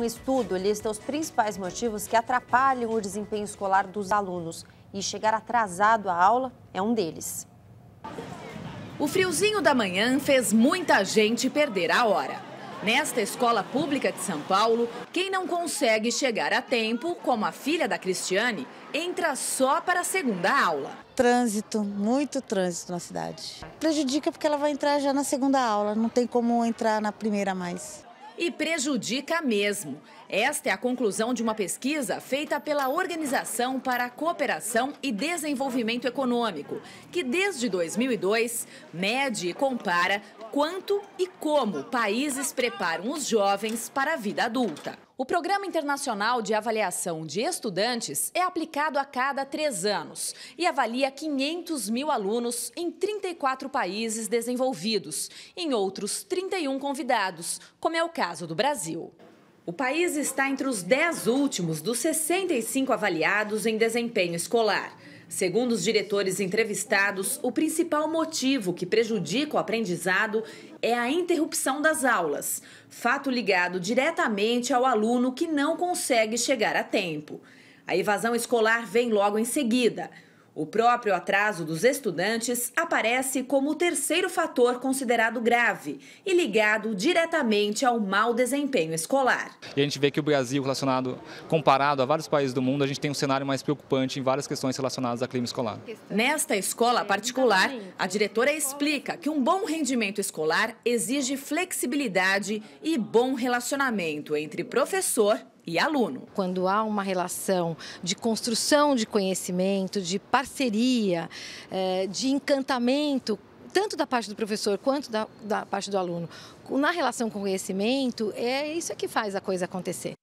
Um estudo lista os principais motivos que atrapalham o desempenho escolar dos alunos e chegar atrasado à aula é um deles. O friozinho da manhã fez muita gente perder a hora. Nesta escola pública de São Paulo, quem não consegue chegar a tempo, como a filha da Cristiane, entra só para a segunda aula. Trânsito, muito trânsito na cidade. Prejudica porque ela vai entrar já na segunda aula, não tem como entrar na primeira mais e prejudica mesmo. Esta é a conclusão de uma pesquisa feita pela Organização para a Cooperação e Desenvolvimento Econômico, que desde 2002 mede e compara quanto e como países preparam os jovens para a vida adulta. O Programa Internacional de Avaliação de Estudantes é aplicado a cada três anos e avalia 500 mil alunos em 34 países desenvolvidos, em outros 31 convidados, como é o caso do Brasil. O país está entre os 10 últimos dos 65 avaliados em desempenho escolar. Segundo os diretores entrevistados, o principal motivo que prejudica o aprendizado é a interrupção das aulas, fato ligado diretamente ao aluno que não consegue chegar a tempo. A evasão escolar vem logo em seguida. O próprio atraso dos estudantes aparece como o terceiro fator considerado grave e ligado diretamente ao mau desempenho escolar. E a gente vê que o Brasil, relacionado, comparado a vários países do mundo, a gente tem um cenário mais preocupante em várias questões relacionadas a clima escolar. Nesta escola particular, a diretora explica que um bom rendimento escolar exige flexibilidade e bom relacionamento entre professor e aluno. Quando há uma relação de construção de conhecimento, de parceria, eh, de encantamento tanto da parte do professor quanto da, da, parte do aluno, na relação com o conhecimento, é isso que faz a coisa acontecer.